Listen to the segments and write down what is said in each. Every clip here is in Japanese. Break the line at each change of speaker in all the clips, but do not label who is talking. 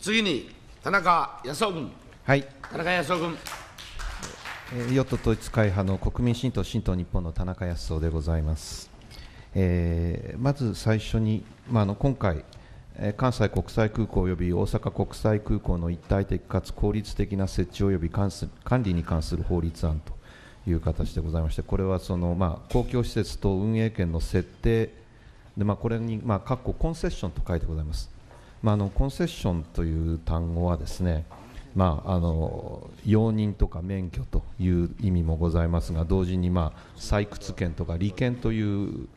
次に田中康夫君。はい。田中康夫君。
え与党統一会派の国民新党新党日本の田中康夫でございます。えー、まず最初に、まあ、あの今回、え関西国際空港及び大阪国際空港の一体的かつ効率的な設置及び管理に関する法律案という形でございまして、これはその、まあ、公共施設と運営権の設定で、まあ、これに、まあ、括弧コンセッションと書いてございます。まあ、のコンセッションという単語はですね、まあ、あの容認とか免許という意味もございますが同時に、まあ、採掘権とか利権という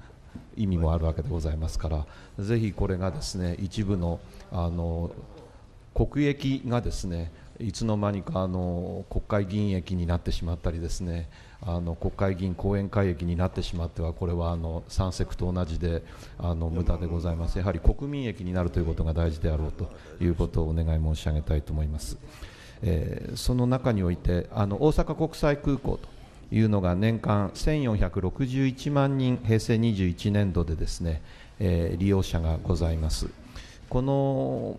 意味もあるわけでございますからぜひこれがですね一部のあの国益がですねいつの間にかあの国会議員役になってしまったりですねあの国会議員後援会駅になってしまってはこれはあの三セと同じであの無駄でございますやはり国民益になるということが大事であろうということをお願い申し上げたいと思います、えー、その中においてあの大阪国際空港というのが年間1461万人平成21年度でですね、えー、利用者がございますこの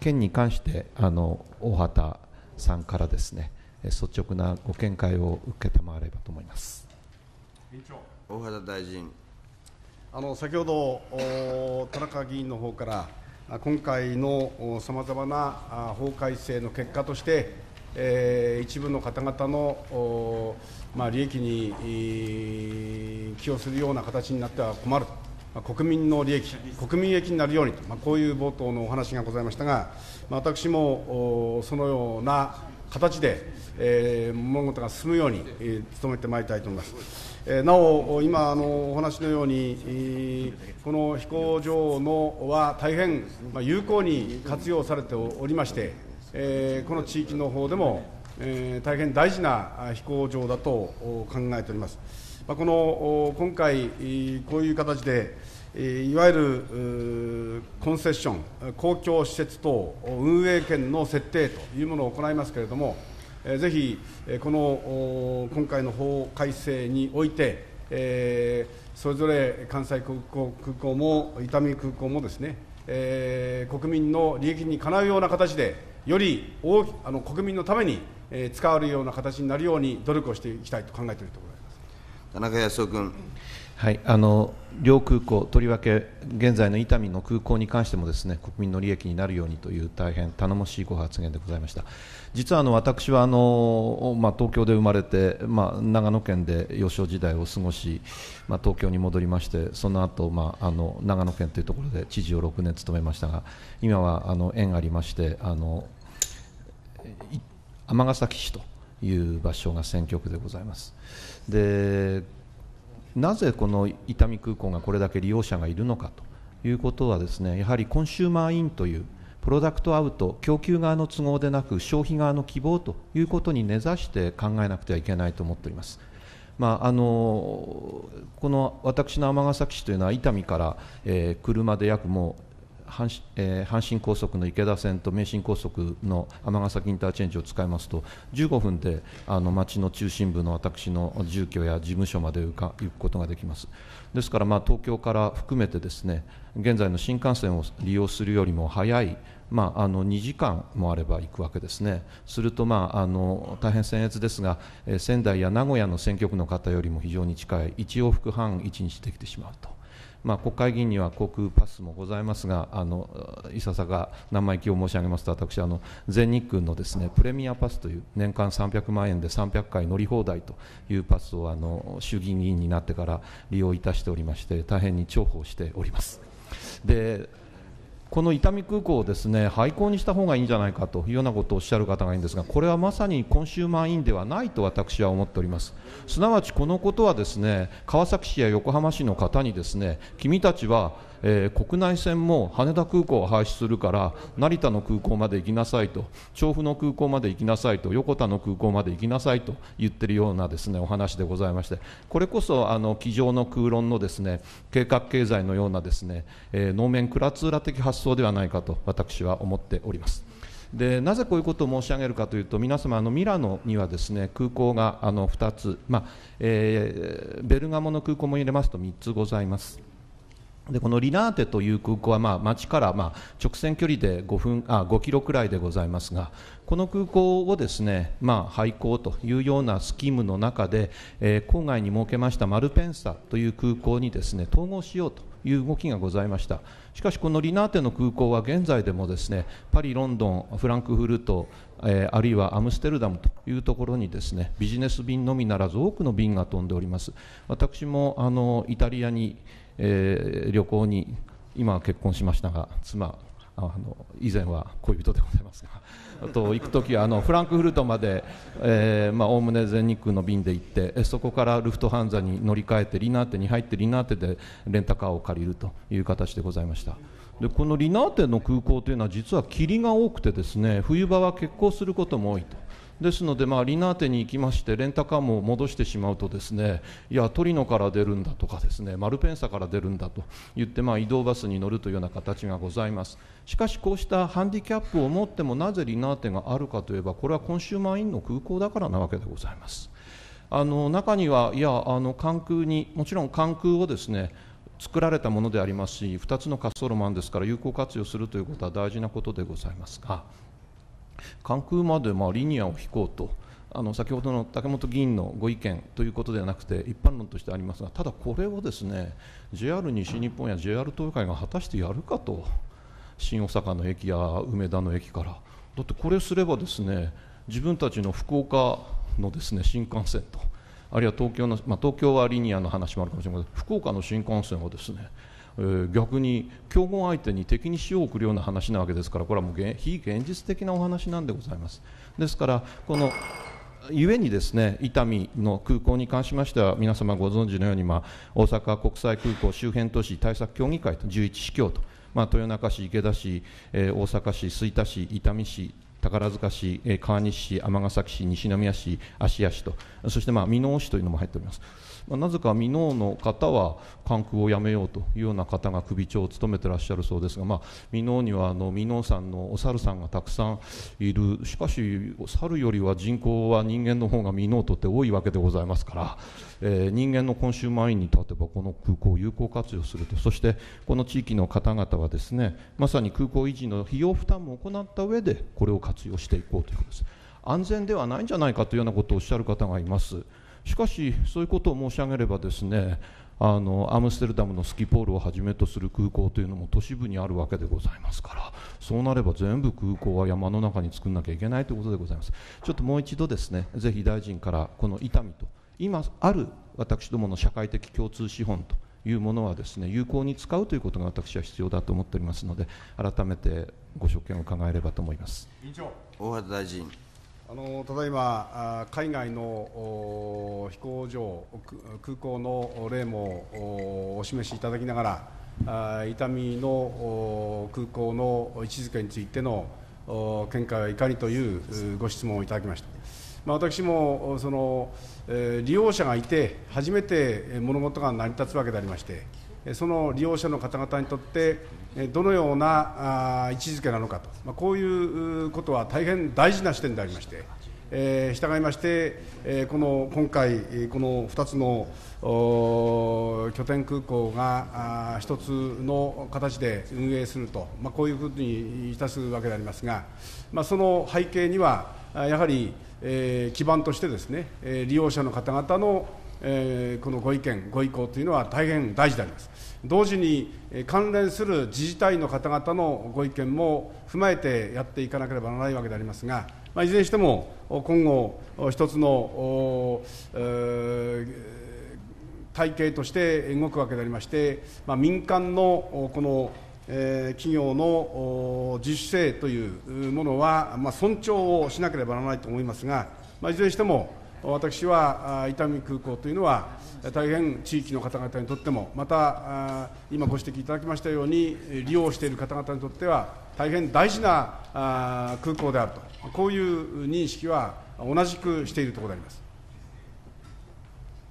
件に関してあの大畑さんからですね率直なご見解を受けたまればと思います
大畑大臣あの先ほど田中議員の方から今回のさまざまな法改正の結果として、えー、一部の方々の、まあ、利益に寄与するような形になっては困ると国民の利益、国民益になるようにと、まあ、こういう冒頭のお話がございましたが、まあ、私もそのような形で、えー、物事が進むように、えー、努めてまいりたいと思います。えー、なお、今あの、お話のように、えー、この飛行場のは大変、まあ、有効に活用されておりまして、えー、この地域の方でも、えー、大変大事な飛行場だと考えております。この今回、こういう形で、いわゆるコンセッション、公共施設等運営権の設定というものを行いますけれども、ぜひ、この今回の法改正において、えそれぞれ関西空港空港も伊丹空港もですね、え国民の利益にかなうような形でより大あの国民のために、え使われるような形になるように努力をしていきたいと考えているところ
田中康夫君。
はい、あの両空港、とりわけ現在の伊丹の空港に関してもですね国民の利益になるようにという大変頼もしいご発言でございました実はあの私はあの、まあ、東京で生まれて、まあ、長野県で幼少時代を過ごし、まあ、東京に戻りましてその後、まああの長野県というところで知事を6年務めましたが今はあの縁ありましてあの尼崎市という場所が選挙区でございます。でなぜこの伊丹空港がこれだけ利用者がいるのかということはですねやはりコンシューマーインというプロダクトアウト供給側の都合でなく消費側の希望ということに根ざして考えなくてはいけないと思っております。まあ、あのこの私の尼崎市というのは伊丹から、えー、車で約もう阪,、えー、阪神高速の池田線と名神高速の尼崎インターチェンジを使いますと15分であの町の中心部の私の住居や事務所まで行くことができますですから、まあ、東京から含めてですね現在の新幹線を利用するよりも早いまあ、あの2時間もあれば行くわけですね、すると、まあ、あの大変僭越ですが、えー、仙台や名古屋の選挙区の方よりも非常に近い、1往復半1日できてしまうと。まあ、国会議員には航空パスもございますが、あのいささか生意気を申し上げますと、私、あの全日空のです、ね、プレミアパスという年間300万円で300回乗り放題というパスをあの衆議院議員になってから利用いたしておりまして、大変に重宝しております。でこの伊丹空港をですね廃校にした方がいいんじゃないかというようなことをおっしゃる方がいるんですがこれはまさにコンシューマーインではないと私は思っておりますすなわちこのことはですね川崎市や横浜市の方にですね君たちはえー、国内線も羽田空港を廃止するから成田の空港まで行きなさいと調布の空港まで行きなさいと横田の空港まで行きなさいと言ってるようなですねお話でございましてこれこそあの机上の空論のですね計画経済のようなですね、えー、能面クラツーラ的発想ではないかと私は思っております。でなぜこういうことを申し上げるかというと皆様あのミラノにはですね空港があの2つ、まあ、えー、ベルガモの空港も入れますと3つございます。でこのリナーテという空港は、まあ、町から、まあ、直線距離で5分あ5キロくらいでございますがこの空港をですね、まあ、廃校というようなスキームの中で、えー、郊外に設けましたマルペンサという空港にですね統合しようという動きがございましたしかしこのリナーテの空港は現在でもですねパリ、ロンドン、フランクフルト、えー、あるいはアムステルダムというところにですねビジネス便のみならず多くの便が飛んでおります私もあのイタリアにえー、旅行に今は結婚しましたが妻あの以前は恋人でございますが あと行く時はあのフランクフルトまでおおむね全日空の便で行ってそこからルフトハンザに乗り換えてリナーテに入ってリナーテでレンタカーを借りるという形でございましたでこのリナーテの空港というのは実は霧が多くてですね冬場は欠航することも多いとですので、まあ、リナーテに行きましてレンタカーも戻してしまうとですねいやトリノから出るんだとかですねマルペンサから出るんだと言って、まあ、移動バスに乗るというような形がございますしかしこうしたハンディキャップを持ってもなぜリナーテがあるかといえばこれはコンシューマーインの空港だからなわけでございますあの中にはいやあの関空にもちろん関空をですね作られたものでありますし2つの滑走路もあるんですから有効活用するということは大事なことでございますが。関空までまリニアを引こうと。あの先ほどの竹本議員のご意見ということではなくて一般論としてありますがただ、これをですね JR 西日本や JR 東海が果たしてやるかと新大阪の駅や梅田の駅からだってこれすればですね自分たちの福岡のですね新幹線とあるいは東京の、まあ、東京はリニアの話もあるかもしれません福岡の新幹線をですねー、逆に競合相手に敵に塩を送るような話なわけですからこれはもう非現実的なお話なんでございます。ですからこの故にですね伊丹の空港に関しましては皆様ご存知のように、まあ、大阪国際空港周辺都市対策協議会と11市協と、まあ、豊中市、池田市、え大阪市、吹田市、伊丹市宝塚市、えー、川西市、尼崎市、西宮市、芦屋市と、そしてまあ箕面市というのも入っております。まあ、なぜか箕面の方は関空をやめようというような方が首長を務めてらっしゃるそうですが、まあ、箕面にはあの箕面さんのお猿さんがたくさんいるしかし猿よりは人口は人間の方が箕面とって多いわけでございますからえー、人間の今週満員に立てばこの空港を有効活用するとそしてこの地域の方々はですねまさに空港維持の費用負担も行った上でこれを活用していこうということです安全ではないんじゃないかというようなことをおっしゃる方がいますしかしそういうことを申し上げればですねあのアムステルダムのスキポールをはじめとする空港というのも都市部にあるわけでございますからそうなれば全部空港は山の中に作らなきゃいけないということでございますちょっともう一度ですねぜひ大臣からこの痛みと今ある私どもの社会的共通資本というものはですね有効に使うということが私は必要だと思っておりますので改めてご所見を伺えればと思います
委員長大畑大臣
あのただいま海外の飛行場空港の例もお示しいただきながら伊丹の空港の位置づけについての見解はいかにというご質問をいただきました。まあ、私もその、えー、利用者がいて初めて物事が成り立つわけでありましてその利用者の方々にとってどのような位置づけなのかと、まあ、こういうことは大変大事な視点でありまして。えー、従いまして、えー、この今回、この2つの拠点空港が1つの形で運営すると、まあ、こういうふうにいたすわけでありますが、まあ、その背景には、やはりえー、基盤としてですね、え利用者の方々の、えこのご意見ご意向というのは大変大事であります同時に、え関連する自治体の方々のご意見も踏まえてやっていかなければならないわけでありますが、まあ、いずれにしても今後一つの、え体系として動くわけでありまして、まあ、民間のこのえー、企業の自主性というものは、まあ、尊重をしなければならないと思いますが、まあ、いずれにしても私は伊丹空港というのは大変地域の方々にとってもまた今ご指摘いただきましたように利用している方々にとっては大変大事な空港であるとこういう認識は同じくしているところであります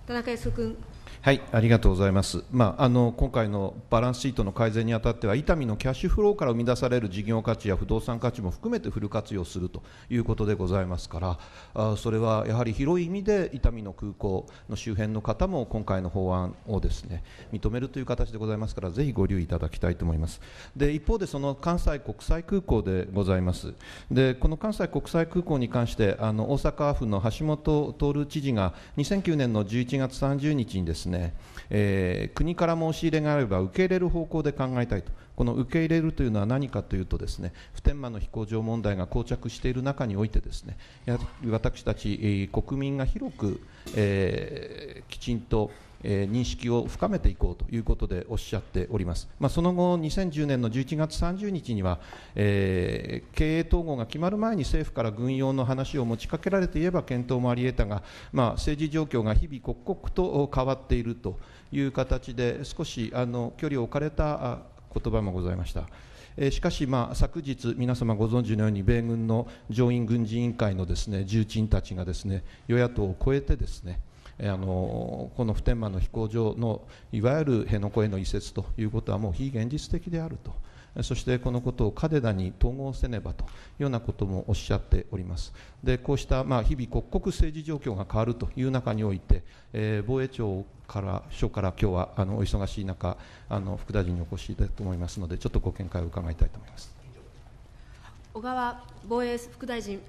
田中康君。
はい、ありがとうございます。まあ、あの今回のバランスシートの改善にあたっては、伊丹のキャッシュフローから生み出される事業価値や不動産価値も含めてフル活用するということでございますから、あそれはやはり広い意味で伊丹の空港の周辺の方も今回の法案をですね認めるという形でございますから、ぜひご留意いただきたいと思います。で、一方でその関西国際空港でございます。で、この関西国際空港に関して、あの大阪府の橋本徹知事が2009年の11月30日にですねね、えー、国から申し入れがあれば受け入れる方向で考えたいと、この受け入れるというのは何かというと、ですね普天間の飛行場問題が膠着している中において、ですねやはり私たち、国民が広く、えー、きちんとえー、認識を深めていこうということでおっしゃっております、まあ、その後、2010年の11月30日には、えー、経営統合が決まる前に政府から軍用の話を持ちかけられていれば検討もありえたが、まあ、政治状況が日々刻々と変わっているという形で、少しあの距離を置かれた言葉もございました。えしかし、まあ、昨日、皆様ご存知のように、米軍の上院軍事委員会のです、ね、重鎮たちがです、ね、与野党を超えてですね、あのこの普天間の飛行場のいわゆる辺野古への移設ということはもう非現実的であると。そしてこのことを嘉手田に統合せねばというようなこともおっしゃっております。でこうしたまあ日々、刻々政治状況が変わるという中において、えー、防衛庁から署から今日はあのお忙しい中、あの副大臣にお越しいただと思いますので、ちょっとご見解を伺いたいと思います。
小川防衛副大臣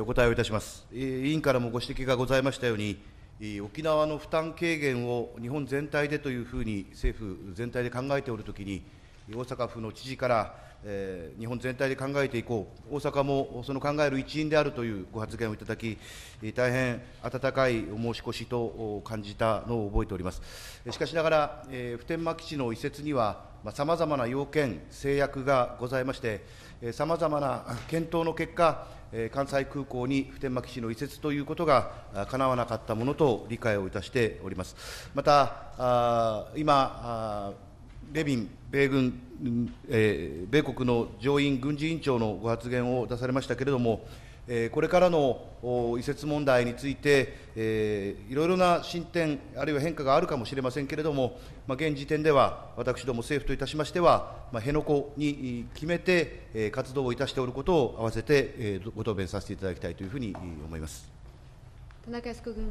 お答えをいたします。委
員からもご指摘がございましたように、沖縄の負担軽減を日本全体でというふうに政府全体で考えておるときに、大阪府の知事から、えー、日本全体で考えていこう、大阪もその考える一員であるというご発言をいただき、大変温かいお申し越しと感じたのを覚えております。しかしながら、えー、普天間基地の移設には、さまざ、まな要件、制約がございまして、さまざまな検討の結果、え関西空港に普天間基地の移設ということがかなわなかったものと理解をいたしております。また今レビン米軍、え米国の上院軍事委員長のご発言を出されましたけれども、えこれからの移設問題について、えいろいろな進展、あるいは変化があるかもしれませんけれども、まあ、現時点では、私ども政府といたしましては、まあ、辺野古に決めて、え活動をいたしておることを合わせて、えご答弁させていただきたいというふうに思います
田中靖君。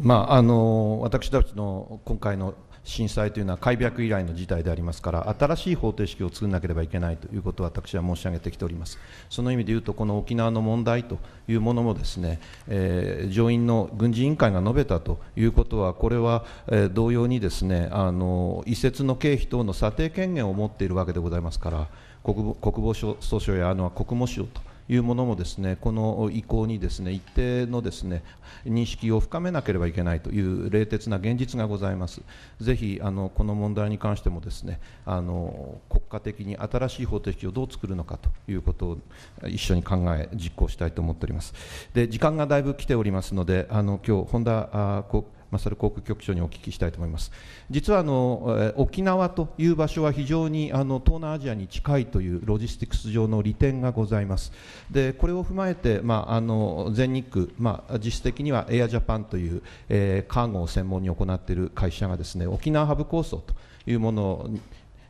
まあ、あの私たちの今回の震災というのは開闢以来の事態でありますから新しい方程式を作らなければいけないということを私は申し上げてきておりますその意味でいうとこの沖縄の問題というものもですね、えー、上院の軍事委員会が述べたということはこれは、えー、同様にですねあの移設の経費等の査定権限を持っているわけでございますから国防国防省訴訟やあの国務省というものもですねこの意向にですね一定のですね認識を深めなければいけないという冷徹な現実がございます。ぜひあのこの問題に関してもですねあの国家的に新しい法的をどう作るのかということを一緒に考え実行したいと思っております。で時間がだいぶ来ておりますのであの今日本田あこまそれ航空局長にお聞きしたいと思います実はあの沖縄という場所は非常にあの東南アジアに近いというロジスティクス上の利点がございますでこれを踏まえて、まあ、あの全日空、まあ、実質的にはエアジャパンという、えー、看護を専門に行っている会社がですね沖縄ハブ構想というものを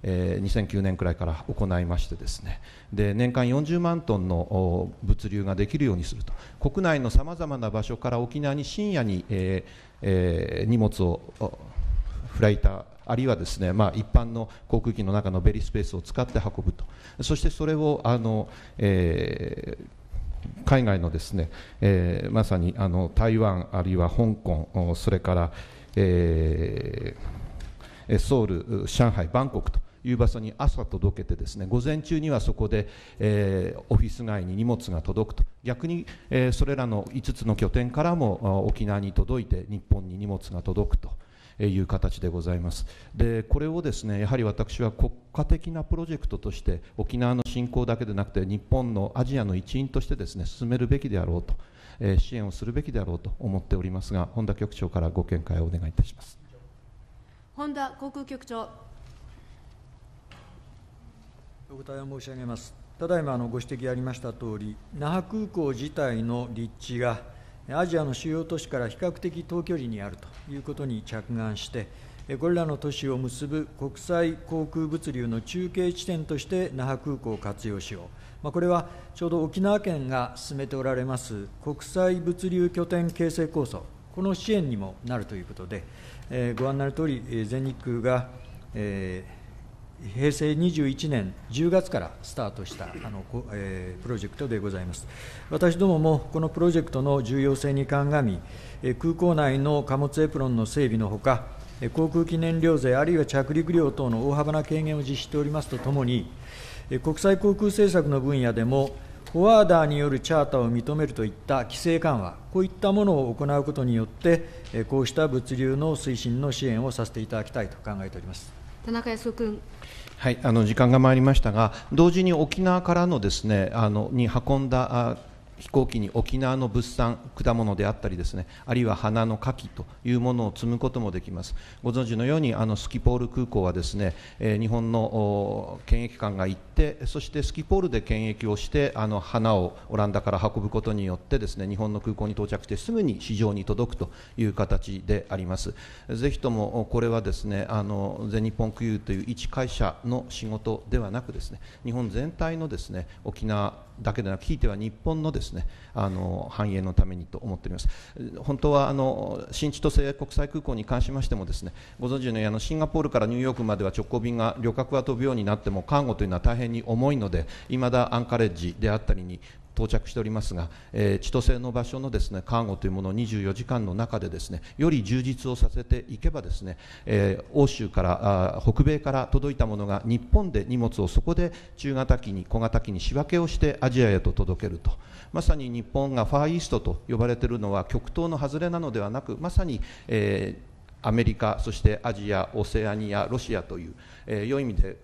え2009年くらいから行いましてですねで年間40万トンの物流ができるようにすると国内のさまざまな場所から沖縄に深夜に、えーえー、荷物をフライターあるいはですね、まあ、一般の航空機の中のベリースペースを使って運ぶとそしてそれをあの、えー海外のですね、えー、まさにあの台湾、あるいは香港、それから、えー、ソウル、上海、バンコクという場所に朝届けてですね午前中にはそこで、えー、オフィス街に荷物が届くと逆に、えー、それらの5つの拠点からも沖縄に届いて日本に荷物が届くと。いう形でございますでこれをですねやはり私は国家的なプロジェクトとして沖縄の振興だけでなくて日本のアジアの一員としてですね進めるべきであろうと、えー、支援をするべきであろうと思っておりますが本田局長からご見解をお願いいたします
本田航空局長お答えを申し上げます。ただいまのご指摘ありましたとおり、那覇空港自体の立地が、アジアの主要都市から比較的遠距離にあるということに着眼して、これらの都市を結ぶ国際航空物流の中継地点として那覇空港を活用しよう、まあ、これはちょうど沖縄県が進めておられます国際物流拠点形成構想、この支援にもなるということで、えー、ご案内のとおり、全日空が、えー平成21年10月からスタートしたあの、えー、プロジェクトでございます。私どももこのプロジェクトの重要性に鑑み、え空港内の貨物エプロンの整備のほか、航空機燃料税、あるいは着陸料等の大幅な軽減を実施しておりますとともに、国際航空政策の分野でも、フォワーダーによるチャーターを認めるといった規制緩和、こういったものを行うことによって、こうした物流の推進の支援をさせていただきたいと考えております。
田中康夫君。
はい、あの時間が参りましたが、同時に沖縄からのですね、あのに運んだ。飛行機に沖縄の物産果物であったりですねあるいは花の牡蠣というものを積むこともできますご存知のようにあのスキポール空港はですね、えー、日本の検疫官が行ってそしてスキポールで検疫をしてあの花をオランダから運ぶことによってですね日本の空港に到着してすぐに市場に届くという形でありますぜひともこれはですねあの全日本空輸という一会社の仕事ではなくですね日本全体のですね沖縄だけでなくひいては日本のですねあの繁栄のためにと思っております本当はあの新千歳国際空港に関しましてもですねご存知のようにシンガポールからニューヨークまでは直行便が旅客は飛ぶようになっても看護というのは大変に重いのでいまだアンカレッジであったりに到着しておりますが、えー、千歳の場所のですね看護というものを24時間の中でですねより充実をさせていけばですね、えー、欧州から北米から届いたものが日本で荷物をそこで中型機に小型機に仕分けをしてアジアへと届けるとまさに日本がファーイーストと呼ばれているのは極東の外れなのではなくまさに、えーアメリカ、そしてアジア、オセアニア、ロシアという、えー、良い意味で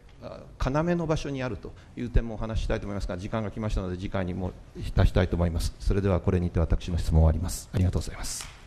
要の場所にあるという点もお話ししたいと思いますが時間が来ましたので次回にも浸したいと思いますそれではこれにて私の質問を終わりますありがとうございます